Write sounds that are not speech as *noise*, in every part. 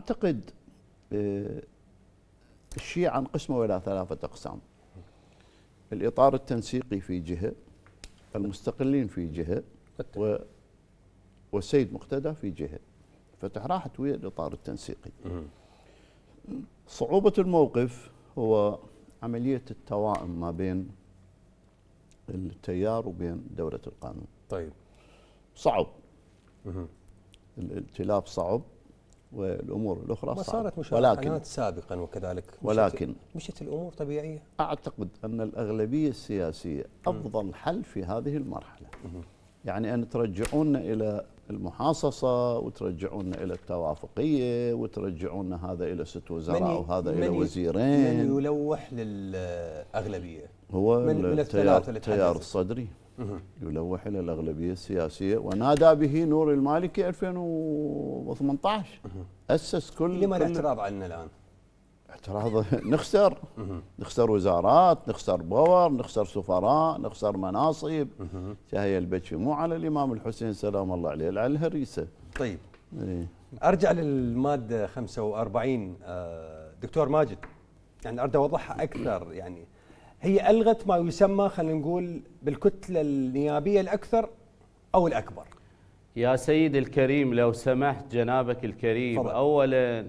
أعتقد آه، الشيعة انقسموا إلى ثلاثة أقسام الإطار التنسيقي في جهة المستقلين في جهة و والسيد مقتدى في جهة فتح راحت ويا الإطار التنسيقي صعوبة الموقف هو عملية التوائم ما بين التيار وبين دولة القانون طيب صعب الائتلاف صعب والامور الاخرى ما صارت مشاحنات سابقا وكذلك ولكن مشت الامور طبيعيه اعتقد ان الاغلبيه السياسيه افضل حل في هذه المرحله يعني ان ترجعونا الى المحاصصه وترجعونا الى التوافقيه وترجعونا هذا الى ست وزراء وهذا الى وزيرين من يلوح للاغلبيه هو من التيار الصدري يلوح إلى الأغلبية السياسية ونادى به نور المالكي 2018 أسس كل لما الاعتراض عنا الآن؟ اعتراض *laughs* نخسر نخسر وزارات نخسر باور نخسر سفراء نخسر مناصب هي البتش مو على الإمام الحسين سلام الله عليه على الهريسة طيب إيه؟ أرجع للمادة 45 آه، دكتور ماجد يعني أريد أوضحها أكثر يعني هي الغت ما يسمى خلينا نقول بالكتله النيابيه الاكثر او الاكبر. يا سيد الكريم لو سمحت جنابك الكريم فضل. اولا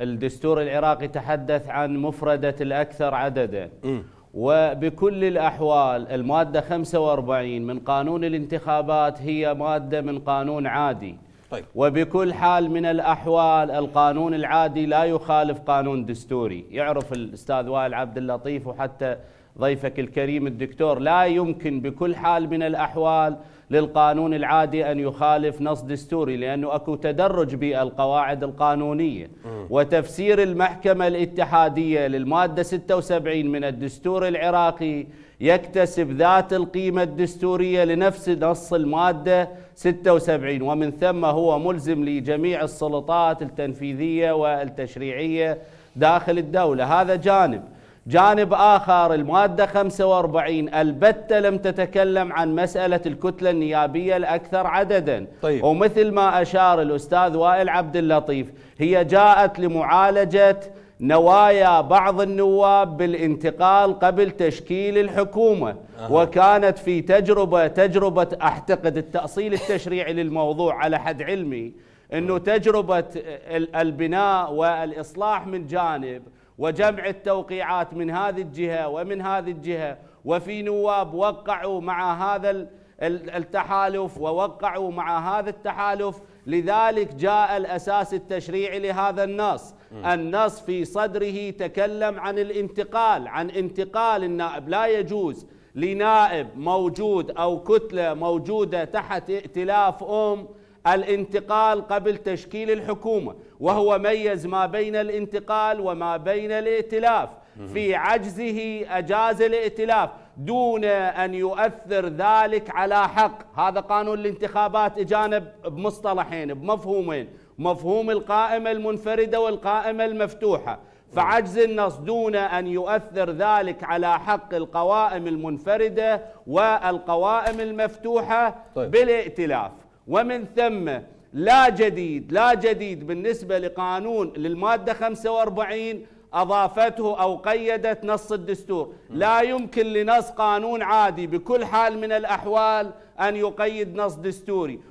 الدستور العراقي تحدث عن مفرده الاكثر عددا. م. وبكل الأحوال المادة 45 من قانون الانتخابات هي مادة من قانون عادي طيب. وبكل حال من الأحوال القانون العادي لا يخالف قانون دستوري يعرف الأستاذ وائل عبد اللطيف وحتى ضيفك الكريم الدكتور لا يمكن بكل حال من الأحوال للقانون العادي أن يخالف نص دستوري لأنه أكو تدرج بالقواعد القانونية وتفسير المحكمة الاتحادية للمادة 76 من الدستور العراقي يكتسب ذات القيمة الدستورية لنفس نص المادة 76 ومن ثم هو ملزم لجميع السلطات التنفيذية والتشريعية داخل الدولة هذا جانب جانب آخر المادة 45 البتة لم تتكلم عن مسألة الكتلة النيابية الأكثر عددا طيب. ومثل ما أشار الأستاذ وائل عبد اللطيف هي جاءت لمعالجة نوايا بعض النواب بالانتقال قبل تشكيل الحكومة أه. وكانت في تجربة تجربة أعتقد التأصيل التشريعي للموضوع على حد علمي أنه تجربة البناء والإصلاح من جانب وجمع التوقيعات من هذه الجهة ومن هذه الجهة وفي نواب وقعوا مع هذا التحالف ووقعوا مع هذا التحالف لذلك جاء الأساس التشريعي لهذا النص النص في صدره تكلم عن الانتقال عن انتقال النائب لا يجوز لنائب موجود أو كتلة موجودة تحت ائتلاف أم الانتقال قبل تشكيل الحكومة وهو ميز ما بين الانتقال وما بين الائتلاف في عجزه أجاز الائتلاف دون أن يؤثر ذلك على حق هذا قانون الانتخابات إجانا بمصطلحين بمفهومين مفهوم القائمة المنفردة والقائمة المفتوحة فعجز النص دون أن يؤثر ذلك على حق القوائم المنفردة والقوائم المفتوحة طيب. بالائتلاف ومن ثم لا جديد لا جديد بالنسبة لقانون للمادة 45 أضافته أو قيدت نص الدستور لا يمكن لنص قانون عادي بكل حال من الأحوال أن يقيد نص دستوري